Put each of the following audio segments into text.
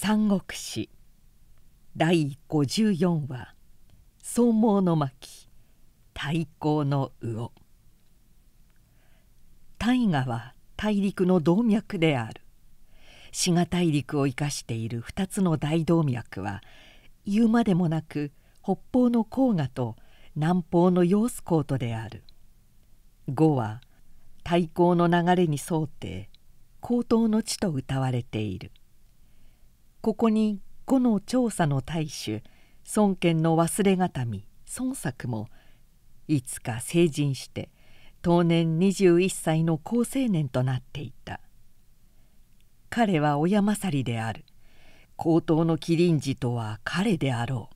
三国史第54話「草毛の巻太閤の魚」大河は大陸の動脈である滋賀大陸を生かしている2つの大動脈は言うまでもなく北方の黄河と南方の揚子ートである五は大閤の流れに沿って高東の地と謳われているここに後の調査の大主孫権の忘れがたみ孫作もいつか成人して当年21歳の好青年となっていた彼は親勝りである高等の麒麟児とは彼であろう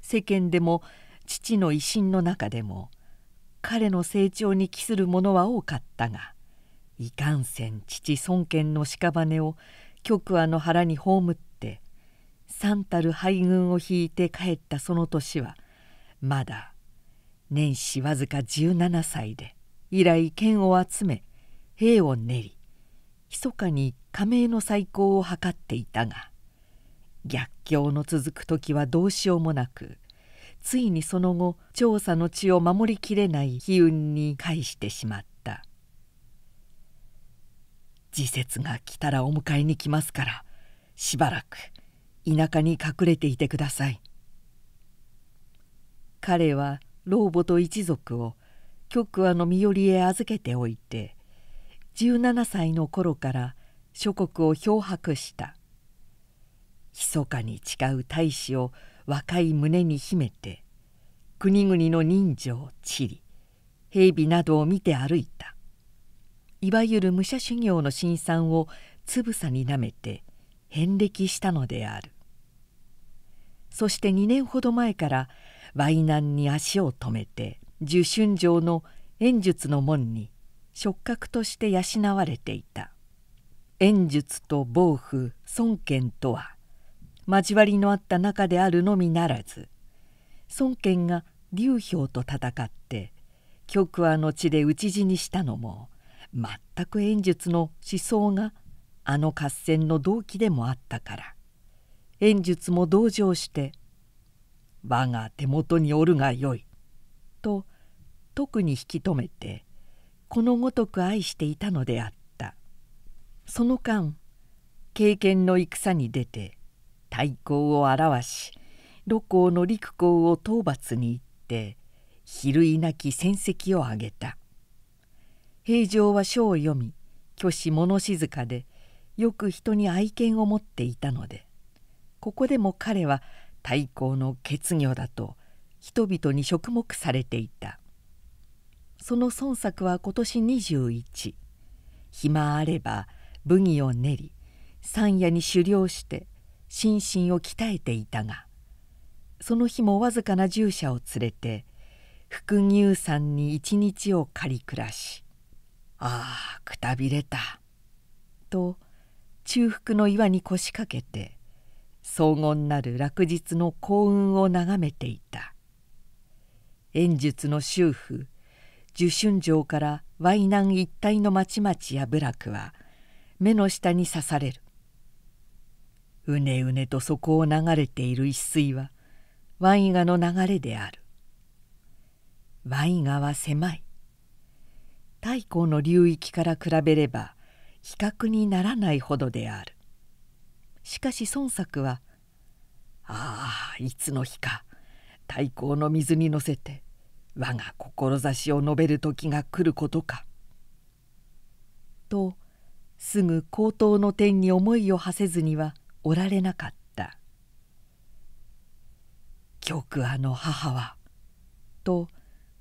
世間でも父の威信の中でも彼の成長に期するものは多かったがいかんせん父孫権の屍を極和の腹に葬って三たる敗軍を引いて帰ったその年はまだ年始わずか17歳で以来剣を集め兵を練り密かに加盟の再興を図っていたが逆境の続く時はどうしようもなくついにその後調査の地を守りきれない悲運に返してしまった。時節が来たらお迎えに来ますからしばらく田舎に隠れていてください」彼は老母と一族を極和の身寄りへ預けておいて17歳の頃から諸国を漂白した密かに誓う大使を若い胸に秘めて国々の人情地理兵備などを見て歩いたいわゆる武者修行の辛酸をつぶさになめて遍歴したのであるそして2年ほど前から淮南に足を止めて受春城の円術の門に触覚として養われていた円術と暴風孫権とは交わりのあった中であるのみならず孫権が劉氷と戦って極和の地で討ち死にしたのも全く演術の思想があの合戦の動機でもあったから演術も同情して「我が手元におるがよい」と特に引き止めてこのごとく愛していたのであったその間経験の戦に出て太鼓を表し露光の陸光を討伐に行って比類なき戦績を挙げた平常は書を読み虚子物静かでよく人に愛犬を持っていたのでここでも彼は太閤の欠如だと人々に触目されていたその孫作は今年21暇あれば武器を練り山夜に狩猟して心身を鍛えていたがその日もわずかな従者を連れて副乳山に一日を借り暮らしああくたびれた」と中腹の岩に腰掛けて荘厳なる落日の幸運を眺めていた演術の修婦受春城から淮南一帯の町々や部落は目の下に刺されるうねうねとそこを流れている一水はワイガの流れであるワイガは狭い太閤の流域から比べれば比較にならないほどであるしかし孫作は「ああいつの日か太閤の水に乗せて我が志を述べる時が来ることか」とすぐ高頭の点に思いを馳せずにはおられなかった「極亜の母は」と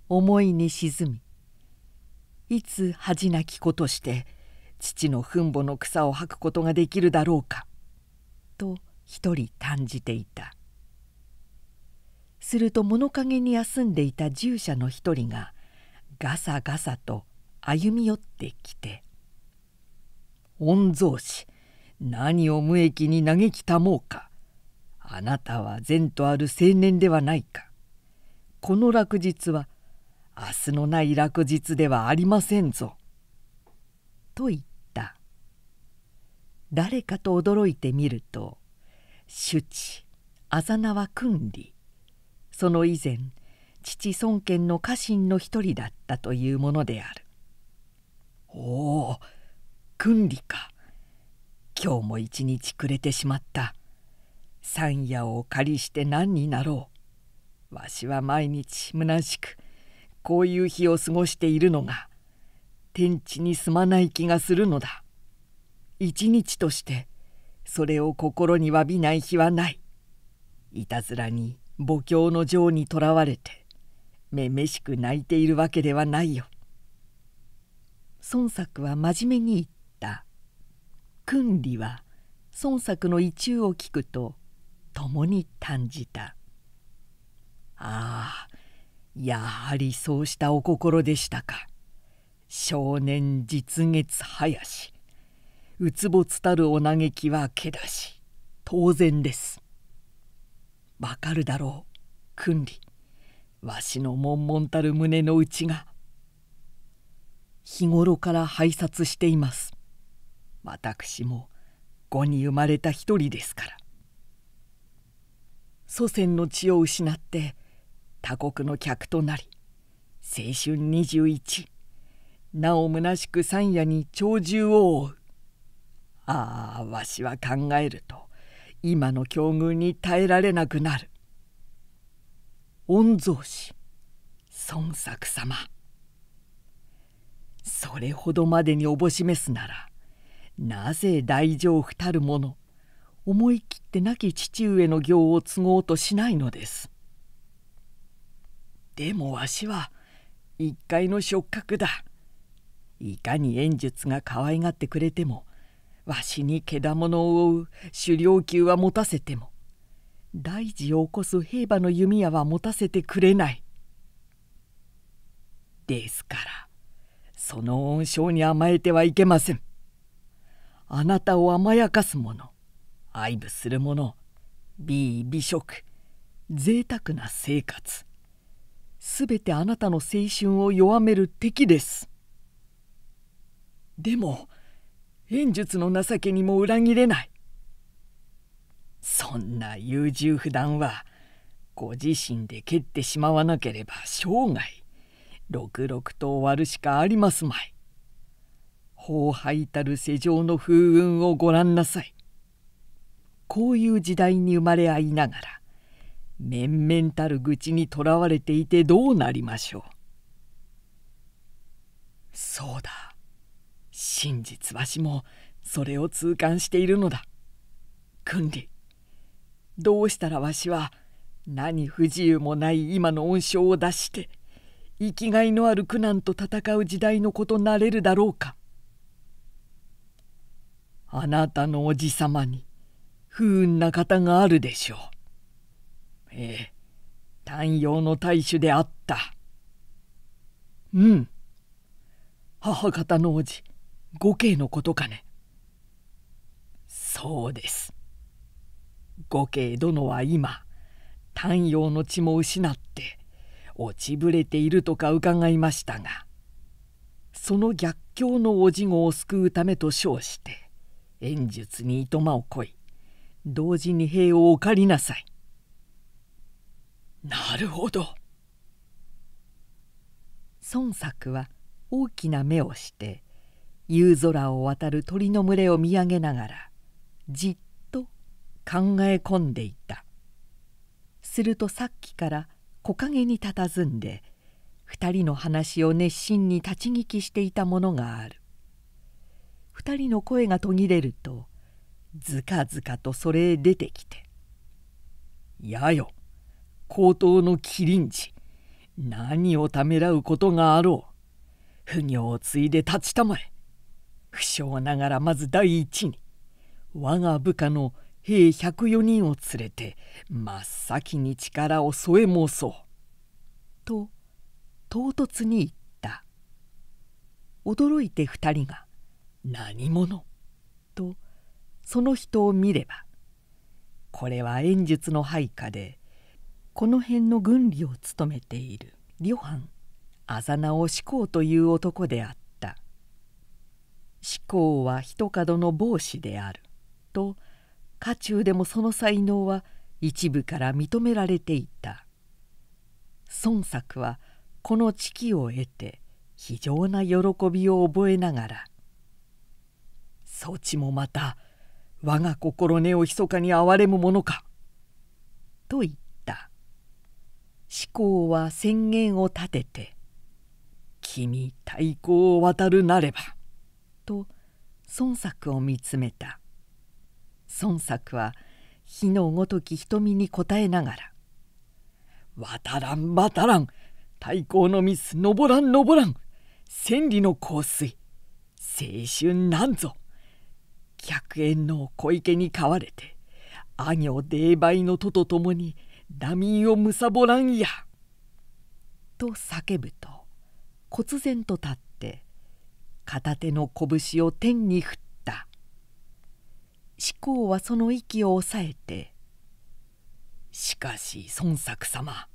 思いに沈みいつ恥なき子として父の墳墓の草を吐くことができるだろうか」と一人感じていたすると物陰に休んでいた従者の一人がガサガサと歩み寄ってきて「御曹司何を無益に嘆きたもうかあなたは善とある青年ではないかこの落日は明日のない落日ではありませんぞ」と言った誰かと驚いてみると朱治あざなは君理その以前父孫権の家臣の一人だったというものであるおお君里か今日も一日暮れてしまった三夜をお借りして何になろうわしは毎日むなしくこういう日を過ごしているのが天地にすまない気がするのだ一日としてそれを心にわびない日はないいたずらに母教の情にとらわれてめめしく泣いているわけではないよ孫作は真面目に言った訓理は孫作の意中を聞くと共に感じたああやはりそうしたお心でしたか少年実月林うつぼつたるお嘆きはけだし当然ですわかるだろう君理わしの悶々たる胸の内が日頃から拝察しています私も後に生まれた一人ですから祖先の血を失って他国の客となり青春21なおむなしく山夜に鳥獣を追うああわしは考えると今の境遇に耐えられなくなる御曹司孫作様それほどまでにおぼしめすならなぜ大丈夫たる者思い切って亡き父上の行を継ごうとしないのですでもわしは一介の触覚だ。いかに演術が可愛がってくれてもわしにけだものを追う狩猟級は持たせても大事を起こす兵馬の弓矢は持たせてくれない。ですからその恩賞に甘えてはいけません。あなたを甘やかす者愛撫する者美衣美食贅沢な生活すべてあなたの青春を弱める敵ですでも演術の情けにも裏切れないそんな優柔不断はご自身で蹴ってしまわなければ生涯六六と終わるしかありますまい。荒廃たる世情の風雲をご覧なさい。こういう時代に生まれ合いながら面々たる愚痴にとらわれていてどうなりましょうそうだ真実わしもそれを痛感しているのだ君理どうしたらわしは何不自由もない今の恩賞を出して生きがいのある苦難と戦う時代のことなれるだろうかあなたのおじさまに不運な方があるでしょう。ええ丹陽の大主であったうん母方の王子五慶のことかねそうです五慶殿は今丹陽の血も失って落ちぶれているとか伺いましたがその逆境のお地ごを救うためと称して演術にいとまをこい同時に兵をお借りなさいなるほど孫作は大きな目をして夕空を渡る鳥の群れを見上げながらじっと考え込んでいたするとさっきから木陰にたたずんで二人の話を熱心に立ち聞きしていたものがある二人の声が途切れるとずかずかとそれへ出てきて「やよ高騰の麒麟地何をためらうことがあろう不行を継いで立ちたまえ不詳ながらまず第一に我が部下の兵104人を連れて真っ先に力を添え申そう」と唐突に言った驚いて二人が「何者?」とその人を見ればこれは演術の配下でこの辺の軍理を務めている旅藩あざなを志功という男であった志功は一角の帽子であると家中でもその才能は一部から認められていた孫作はこの知機を得て非常な喜びを覚えながら「そちもまた我が心根を密かに憐れむものか」と言っ思考は宣言を立てて「君太鼓を渡るなれば」と孫作を見つめた孫作は火のごとき瞳に応えながら「渡らん渡らん太鼓のミス登らん登らん千里の香水青春なんぞ百円の小池に飼われて」。阿行霊媒の徒と共にダミをむさぼらんや」と叫ぶと忽然と立って片手の拳を天に振った思考はその息を抑えて「しかし孫作様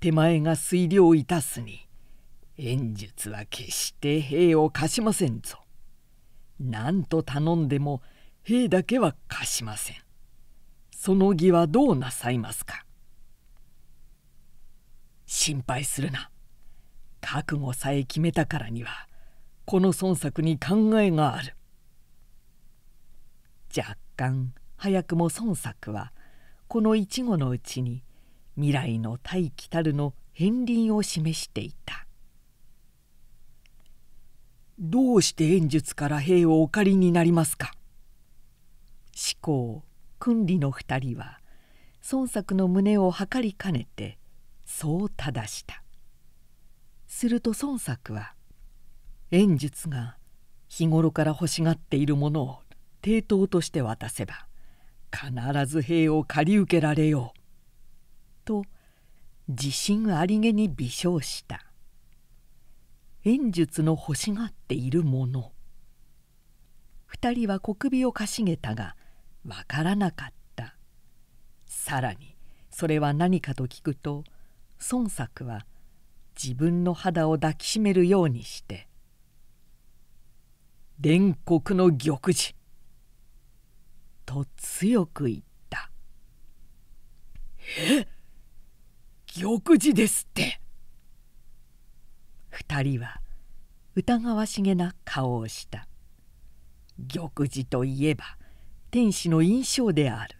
手前が水量いたすに演術は決して兵を貸しませんぞ。何と頼んでも兵だけは貸しません。その義はどうなさいますか心配するな覚悟さえ決めたからにはこの孫作に考えがある若干早くも孫作はこの一語のうちに未来の大気たるの片鱗を示していたどうして演術から兵をお借りになりますか思考君理の二人は孫作の胸を測りかねてそう正したすると孫作は円術が日頃から欲しがっているものを抵当として渡せば必ず兵を借り受けられよう」と自信ありげに微笑した円術の欲しがっているもの二人は小首をかしげたがわからなかったさらにそれは何かと聞くと「孫作は自分の肌を抱きしめるようにして「伝国の玉璽」と強く言った「え玉璽ですって!」二人は疑わしげな顔をした玉璽といえば天使の印象である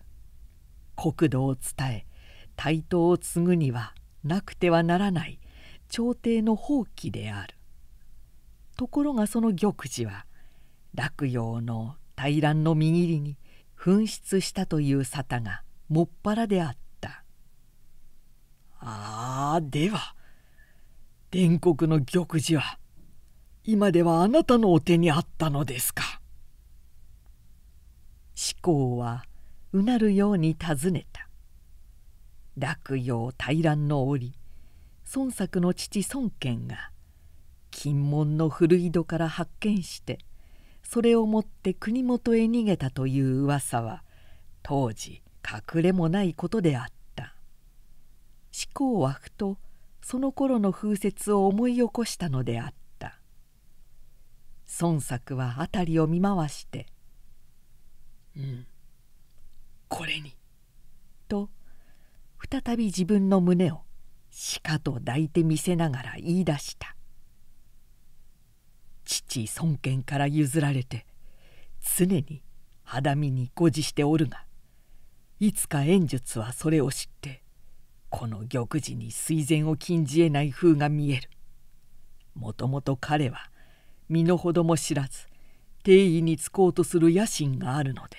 国土を伝え対等を継ぐにはなくてはならない朝廷の放棄であるところがその玉璽は洛陽の大乱の右利に紛失したという沙汰がもっぱらであったああでは天国の玉璽は今ではあなたのお手にあったのですか思考はうなるように尋ねた洛陽大乱の折孫作の父孫権が金門の古井戸から発見してそれを持って国元へ逃げたという噂は当時隠れもないことであった志功はふとその頃の風雪を思い起こしたのであった孫作は辺りを見回して「うんこれに再び自分の胸をしかと抱いてみせながら言い出した父孫権から譲られて常に肌身に誇示しておるがいつか演術はそれを知ってこの玉璽に垂涎を禁じえない風が見えるもともと彼は身の程も知らず定位につこうとする野心があるので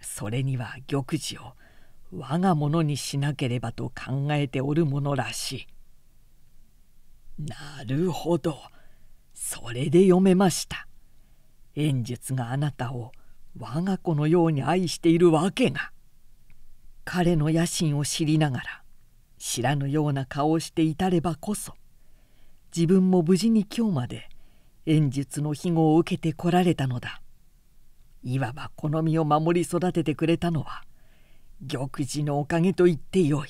それには玉璽を我がものにしなければと考えておるものらしい。なるほど。それで読めました。演術があなたを我が子のように愛しているわけが。彼の野心を知りながら知らぬような顔をしていたればこそ自分も無事に今日まで演術の庇護を受けてこられたのだ。いわばこの身を守り育ててくれたのは玉璽のおかげと言ってよい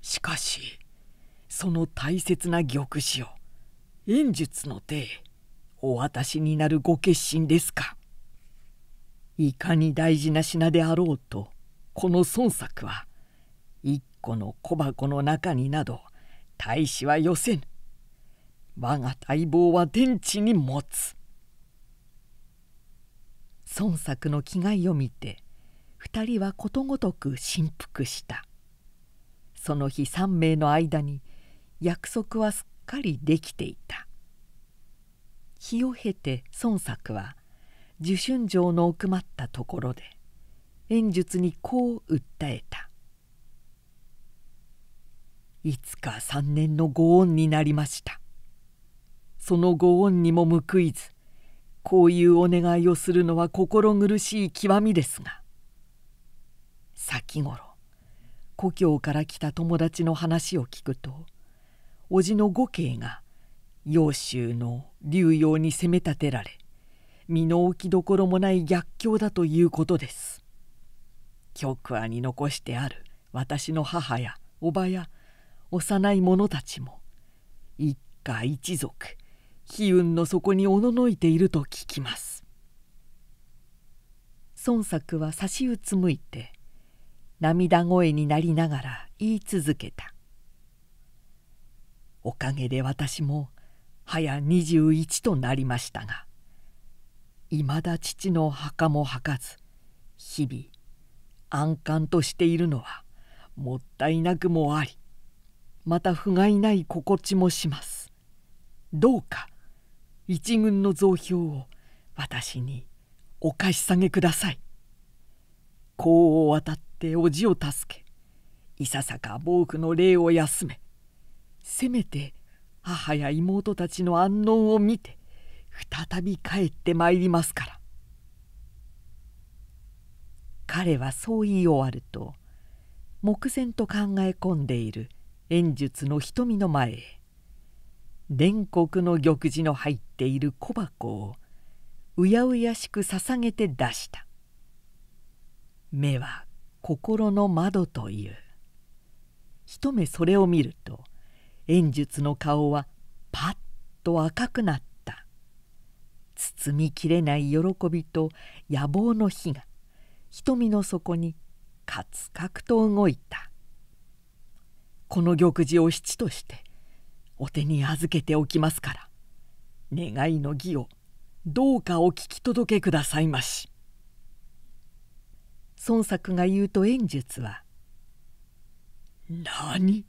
しかしその大切な玉子を演術の手へお渡しになるご決心ですかいかに大事な品であろうとこの孫作は一個の小箱の中になど大使は寄せぬ我が待望は天地に持つ孫作の気概を見て2人はことごとく振幅したその日3名の間に約束はすっかりできていた日を経て孫作は受春城の奥まったところで演術にこう訴えた「いつか3年のご恩になりました」そのご恩にも報いずこういうお願いをするのは心苦しい極みですが先頃故郷から来た友達の話を聞くと叔父の五兄が揚州の竜陽に攻め立てられ身の置きどころもない逆境だということです極阿に残してある私の母や叔母や幼い者たちも一家一族悲運の底におののいていると聞きます孫作は差しうつむいて涙声になりながら言い続けた「おかげで私も早21となりましたがいまだ父の墓も墓かず日々安閑としているのはもったいなくもありまた不甲斐ない心地もしますどうか一軍の増票を私にお貸し下げください」こう渡ったって叔父を助けいささか暴風の霊を休めせめて母や妹たちの安穏を見て再び帰ってまいりますから彼はそう言い終わると目前と考え込んでいる演術の瞳の前へ蓮国の玉璽の入っている小箱をうやうやしく捧げて出した目は心の窓という一目それを見ると円術の顔はパッと赤くなった包みきれない喜びと野望の火が瞳の底にカツカクと動いたこの玉璽を七としてお手に預けておきますから願いの儀をどうかお聞き届けくださいまし」。孫作が言うと演術は「何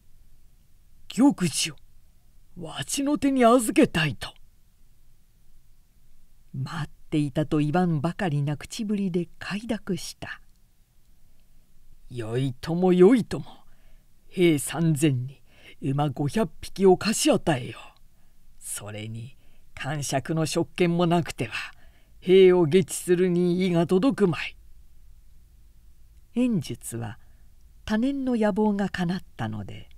玉児をわしの手に預けたいと」待っていたと言わんばかりな口ぶりで快諾した「よいともよいとも兵三千に馬500匹を貸し与えよそれに感触の職権もなくては兵を下地するに意が届くまい剣術は多年の野望が叶ったので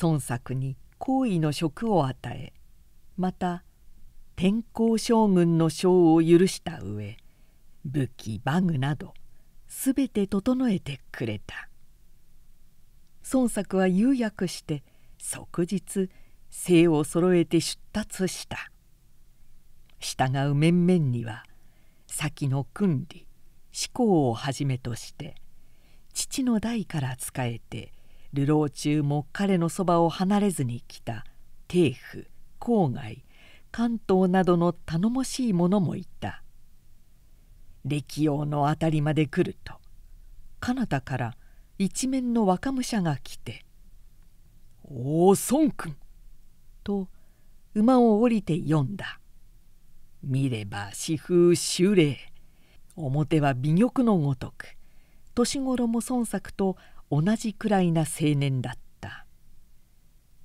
孫作に好意の職を与えまた天候将軍の将を許した上武器馬具など全て整えてくれた孫作は釉薬して即日精を揃えて出立した従う面々には先の訓理思考をはじめとして父の代から仕えて流浪中も彼のそばを離れずに来た帝府郊外関東などの頼もしい者もいた歴王の辺りまで来ると彼方から一面の若武者が来て「おお孫君!」と馬を降りて読んだ見れば四風修礼表は尾玉のごとく年頃も孫作と同じくらいな青年だった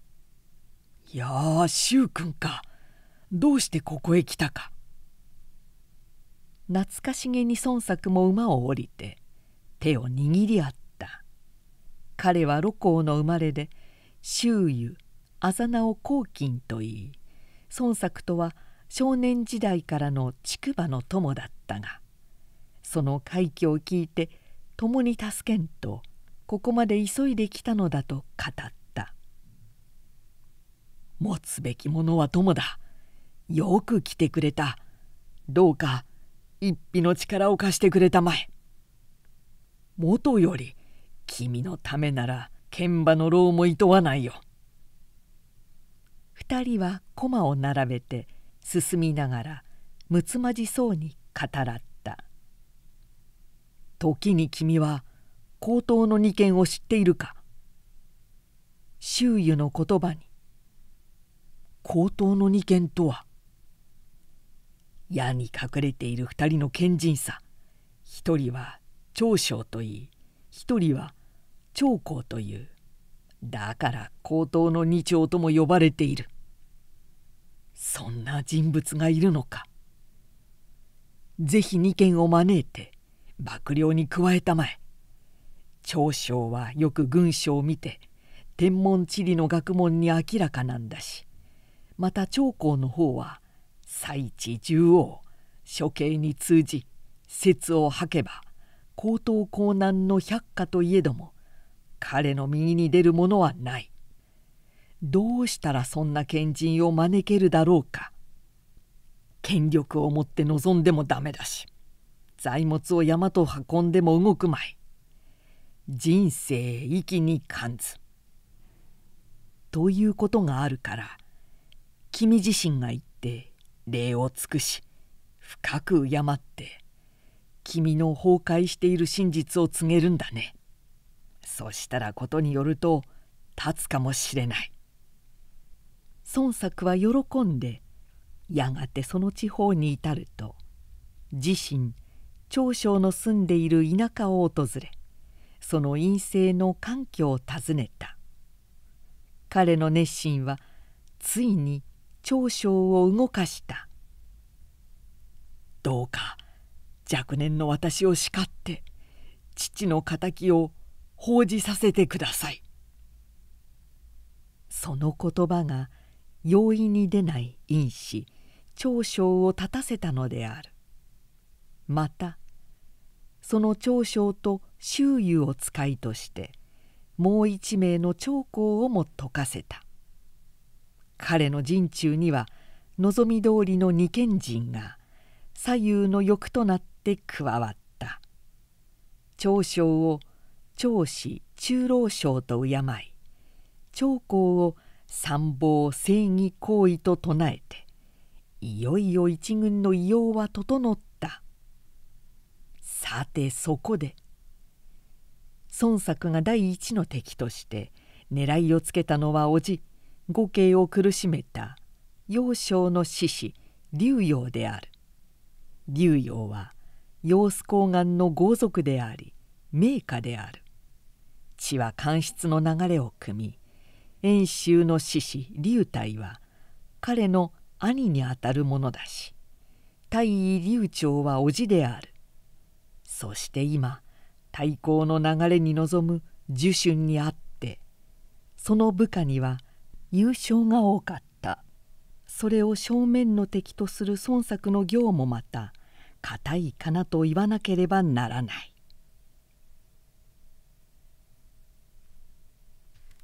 「いやあ柊君かどうしてここへ来たか」。懐かしげに孫作も馬を降りて手を握り合った彼は露光の生まれで周遊あざなを黄金といい孫作とは少年時代からの竹馬の友だったがその快挙を聞いて共に助けんとここまで急いできたのだと語った「持つべきものは友だよく来てくれたどうか一匹の力を貸してくれたまえ」もとより君のためなら剣馬の労もいとわないよ。二人は駒を並べて進みながらむつまじそうに語らった。時に君は高等の二件を知っているか周囲の言葉に「高等の二件とは矢に隠れている二人の賢人さ一人は長将といい一人は長江というだから高等の二長とも呼ばれているそんな人物がいるのかぜひ二件を招いて幕僚に加えたまえ長将はよく軍書を見て天文地理の学問に明らかなんだしまた長江の方は最地縦横処刑に通じ説を吐けば高等江南の百科といえども彼の右に出るものはない。どうしたらそんな賢人を招けるだろうか権力を持って望んでもダメだし材物を山と運んでも動くまい人生息に感ず」ということがあるから君自身が言って礼を尽くし深く敬って君の崩壊している真実を告げるんだね。そしたらことによると立つかもしれない。孫作は喜んでやがてその地方に至ると自身長生の住んでいる田舎を訪れその陰性の環境を訪ねた彼の熱心はついに長生を動かした「どうか若年の私を叱って父の敵を報じさせてください」その言葉が容易に出ない因子長生を立たせたのであるまたその長将と周遊を使いとしてもう一名の長江をも解かせた彼の陣中には望み通りの二賢人が左右の欲となって加わった長将を長子中老将と敬い長江を参謀正義行為と唱えていよいよ一軍の異様は整ったさてそこで孫作が第一の敵として狙いをつけたのは叔父五慶を苦しめた幼少の獅子竜陽である竜陽は陽子高岩の豪族であり名家である血は官室の流れを汲み遠州の獅子竜体は彼の兄にあたるものだし大尉竜長は叔父であるそして今対抗の流れに臨む呪春にあってその部下には優勝が多かったそれを正面の敵とする孫作の行もまた固いかなと言わなければならない